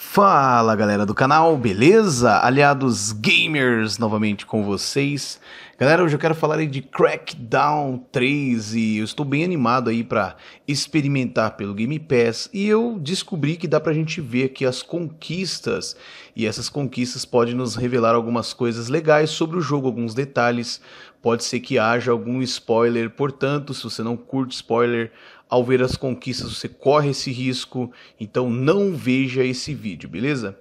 Fala galera do canal, beleza? Aliados gamers novamente com vocês. Galera, hoje eu quero falar de Crackdown 3 e eu estou bem animado aí para experimentar pelo Game Pass e eu descobri que dá pra gente ver aqui as conquistas e essas conquistas podem nos revelar algumas coisas legais sobre o jogo, alguns detalhes, pode ser que haja algum spoiler, portanto, se você não curte spoiler, ao ver as conquistas você corre esse risco, então não veja esse vídeo, beleza?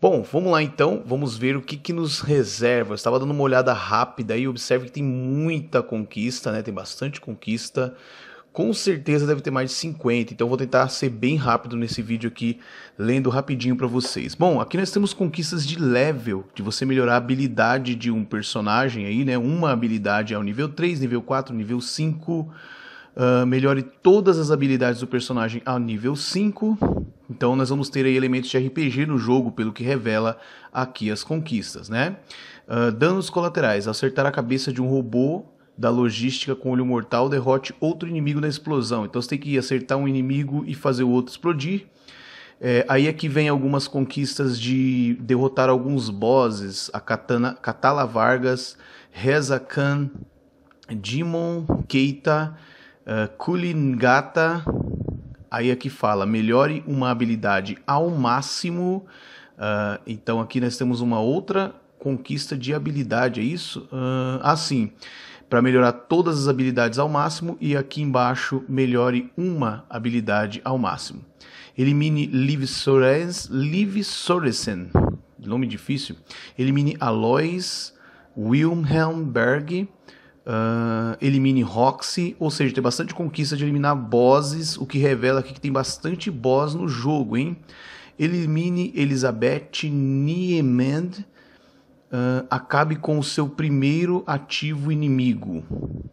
Bom, vamos lá então, vamos ver o que, que nos reserva. Eu estava dando uma olhada rápida e observe que tem muita conquista, né? Tem bastante conquista. Com certeza deve ter mais de 50, então vou tentar ser bem rápido nesse vídeo aqui, lendo rapidinho para vocês. Bom, aqui nós temos conquistas de level, de você melhorar a habilidade de um personagem aí, né? Uma habilidade ao nível 3, nível 4, nível 5, Uh, melhore todas as habilidades do personagem ao nível 5. Então nós vamos ter aí elementos de RPG no jogo, pelo que revela aqui as conquistas, né? Uh, danos colaterais. Acertar a cabeça de um robô da logística com olho mortal derrote outro inimigo na explosão. Então você tem que acertar um inimigo e fazer o outro explodir. É, aí é que vem algumas conquistas de derrotar alguns bosses, a Katana, Katala Vargas, Reza Khan, Dimon, Keita, eh, Kulingata, aí aqui é fala, melhore uma habilidade ao máximo. Uh, então aqui nós temos uma outra conquista de habilidade, é isso? Uh, assim, para melhorar todas as habilidades ao máximo e aqui embaixo melhore uma habilidade ao máximo. Elimine Liv nome difícil. Elimine Alois Wilhelmberg, Uh, elimine Roxy, ou seja, tem bastante conquista de eliminar bosses, o que revela aqui que tem bastante boss no jogo, hein? Elimine Elizabeth Niemand, uh, acabe com o seu primeiro ativo inimigo.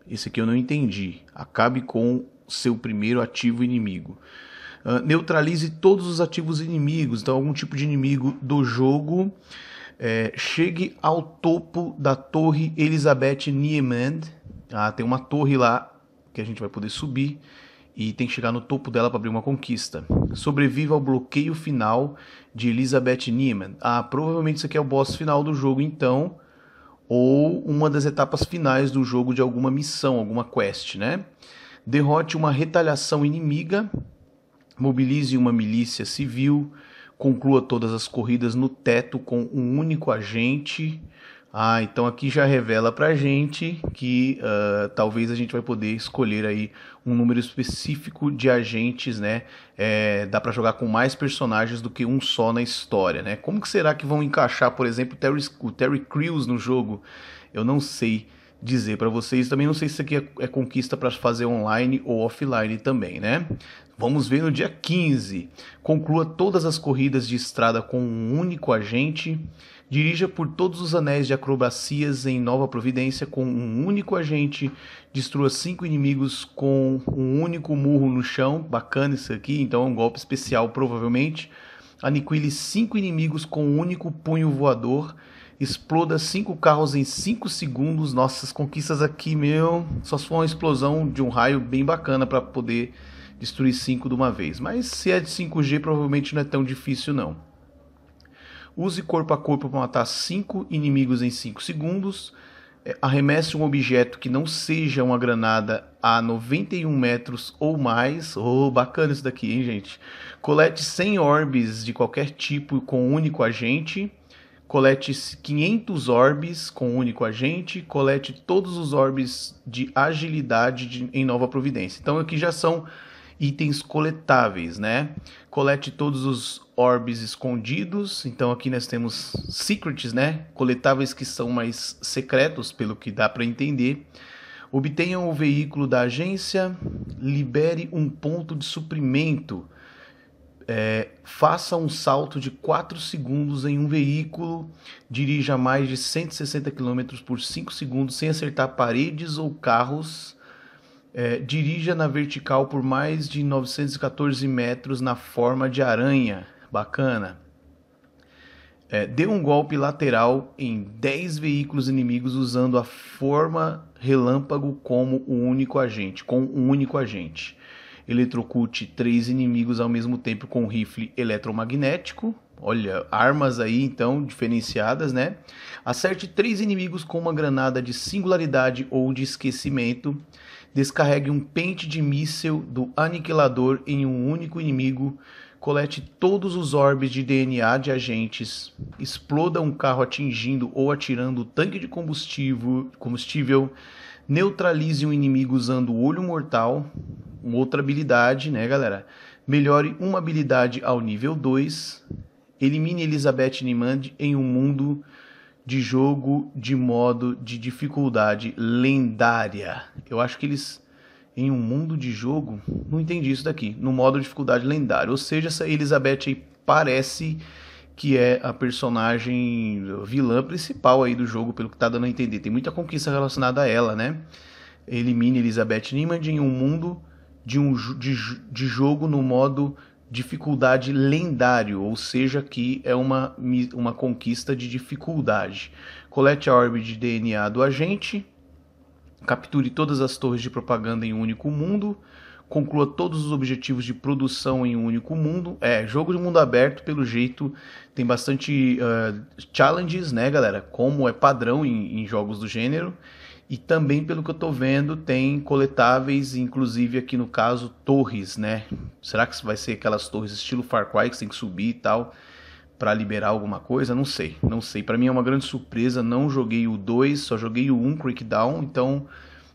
Esse aqui eu não entendi. Acabe com o seu primeiro ativo inimigo. Uh, neutralize todos os ativos inimigos, então algum tipo de inimigo do jogo é, chegue ao topo da Torre Elizabeth Nieman. Ah, tem uma torre lá que a gente vai poder subir e tem que chegar no topo dela para abrir uma conquista. Sobreviva ao bloqueio final de Elizabeth Nieman. Ah, provavelmente isso aqui é o boss final do jogo, então, ou uma das etapas finais do jogo de alguma missão, alguma quest, né? Derrote uma retaliação inimiga, mobilize uma milícia civil, conclua todas as corridas no teto com um único agente. Ah, então aqui já revela pra gente que uh, talvez a gente vai poder escolher aí um número específico de agentes, né? É, dá para jogar com mais personagens do que um só na história, né? Como que será que vão encaixar, por exemplo, Terry, o Terry Crews no jogo? Eu não sei dizer para vocês. Também não sei se isso aqui é, é conquista para fazer online ou offline também, né? Vamos ver no dia 15. Conclua todas as corridas de estrada com um único agente. Dirija por todos os anéis de acrobacias em Nova Providência com um único agente. Destrua cinco inimigos com um único murro no chão. Bacana isso aqui, então é um golpe especial, provavelmente. Aniquile cinco inimigos com um único punho voador exploda cinco carros em cinco segundos. Nossas conquistas aqui, meu. Só foi uma explosão de um raio bem bacana para poder destruir cinco de uma vez. Mas se é de 5G, provavelmente não é tão difícil não. Use corpo a corpo para matar cinco inimigos em cinco segundos. É, arremesse um objeto que não seja uma granada a 91 metros ou mais. Oh, bacana isso daqui, hein, gente? Colete 100 orbes de qualquer tipo com um único agente colete 500 orbes com um único agente, colete todos os orbes de agilidade de, em Nova Providência. Então aqui já são itens coletáveis, né? Colete todos os orbes escondidos. Então aqui nós temos secrets, né? Coletáveis que são mais secretos, pelo que dá para entender. Obtenham o veículo da agência, libere um ponto de suprimento é, faça um salto de 4 segundos em um veículo, dirija mais de 160 km por 5 segundos sem acertar paredes ou carros, é, dirija na vertical por mais de 914 metros na forma de aranha. Bacana. É, dê um golpe lateral em 10 veículos inimigos usando a forma relâmpago como o único agente, com um único agente eletrocute três inimigos ao mesmo tempo com rifle eletromagnético. Olha, armas aí então diferenciadas, né? Acerte três inimigos com uma granada de singularidade ou de esquecimento. Descarregue um pente de míssil do aniquilador em um único inimigo. Colete todos os orbes de DNA de agentes. Exploda um carro atingindo ou atirando o tanque de combustível. combustível neutralize um inimigo usando o olho mortal, outra habilidade, né, galera? Melhore uma habilidade ao nível 2. Elimine Elizabeth Nimand em um mundo de jogo de modo de dificuldade lendária. Eu acho que eles em um mundo de jogo, não entendi isso daqui, no modo de dificuldade lendária. Ou seja, essa Elizabeth aí parece que é a personagem vilã principal aí do jogo, pelo que tá dando a entender. Tem muita conquista relacionada a ela, né? Elimine Elizabeth Nimand em um mundo de, um, de, de jogo no modo dificuldade lendário, ou seja, que é uma, uma conquista de dificuldade. Colete a orbe de DNA do agente, capture todas as torres de propaganda em um único mundo, conclua todos os objetivos de produção em um único mundo. É, jogo de mundo aberto, pelo jeito, tem bastante uh, challenges, né, galera? Como é padrão em, em jogos do gênero. E também, pelo que eu estou vendo, tem coletáveis, inclusive aqui no caso, torres, né? Será que vai ser aquelas torres estilo Far Cry que você tem que subir e tal para liberar alguma coisa? Não sei, não sei. Para mim é uma grande surpresa, não joguei o 2, só joguei o 1 um, Crackdown, então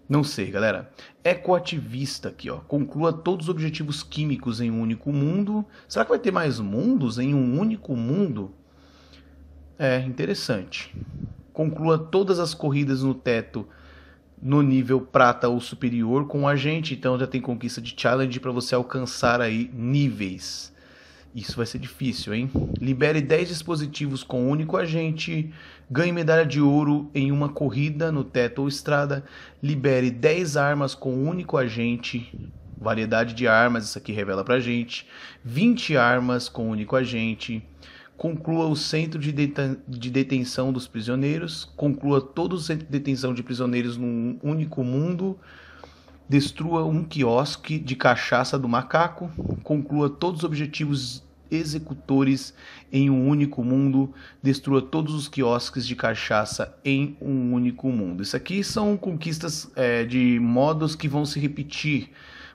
não sei, galera. Ecoativista é aqui, ó. Conclua todos os objetivos químicos em um único mundo. Será que vai ter mais mundos em um único mundo? É interessante conclua todas as corridas no teto no nível prata ou superior com a gente, então já tem conquista de challenge para você alcançar aí níveis. Isso vai ser difícil, hein? Libere 10 dispositivos com um único agente, ganhe medalha de ouro em uma corrida no teto ou estrada, libere 10 armas com um único agente, variedade de armas, isso aqui revela pra gente, 20 armas com um único agente, conclua o centro de, deten de detenção dos prisioneiros, conclua todo o centro de detenção de prisioneiros num único mundo, destrua um quiosque de cachaça do macaco, conclua todos os objetivos executores em um único mundo, destrua todos os quiosques de cachaça em um único mundo. Isso aqui são conquistas é, de modos que vão se repetir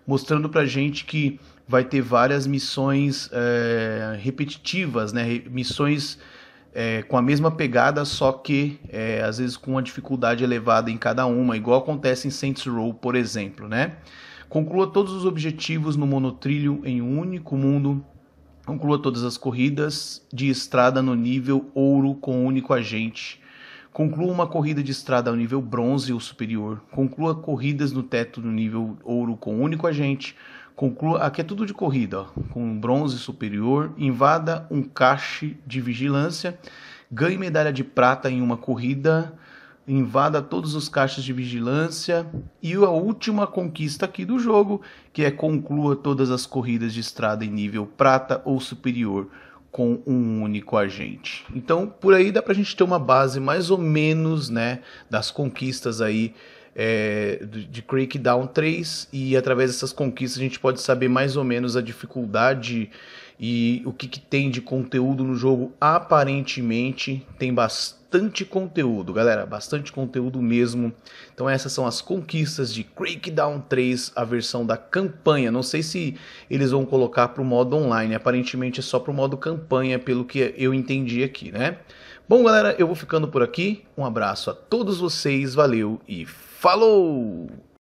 mostrando para gente que vai ter várias missões é, repetitivas, né? Missões é, com a mesma pegada, só que é, às vezes com uma dificuldade elevada em cada uma, igual acontece em Saints Row, por exemplo, né? Conclua todos os objetivos no monotrilho em um único mundo. Conclua todas as corridas de estrada no nível ouro com um único agente Conclua uma corrida de estrada ao nível bronze ou superior. Conclua corridas no teto no nível ouro com um único agente. Conclua. Aqui é tudo de corrida, ó, com bronze superior. Invada um cache de vigilância. Ganhe medalha de prata em uma corrida. Invada todos os caixas de vigilância. E a última conquista aqui do jogo, que é conclua todas as corridas de estrada em nível prata ou superior com um único agente. Então, por aí dá para a gente ter uma base mais ou menos né, das conquistas aí é, de Crackdown 3 e através dessas conquistas a gente pode saber mais ou menos a dificuldade e o que, que tem de conteúdo no jogo. Aparentemente tem bastante bastante conteúdo, galera, bastante conteúdo mesmo. Então essas são as conquistas de Crackdown 3, a versão da campanha. Não sei se eles vão colocar para o modo online, aparentemente é só para o modo campanha, pelo que eu entendi aqui, né? Bom, galera, eu vou ficando por aqui. Um abraço a todos vocês, valeu e falou!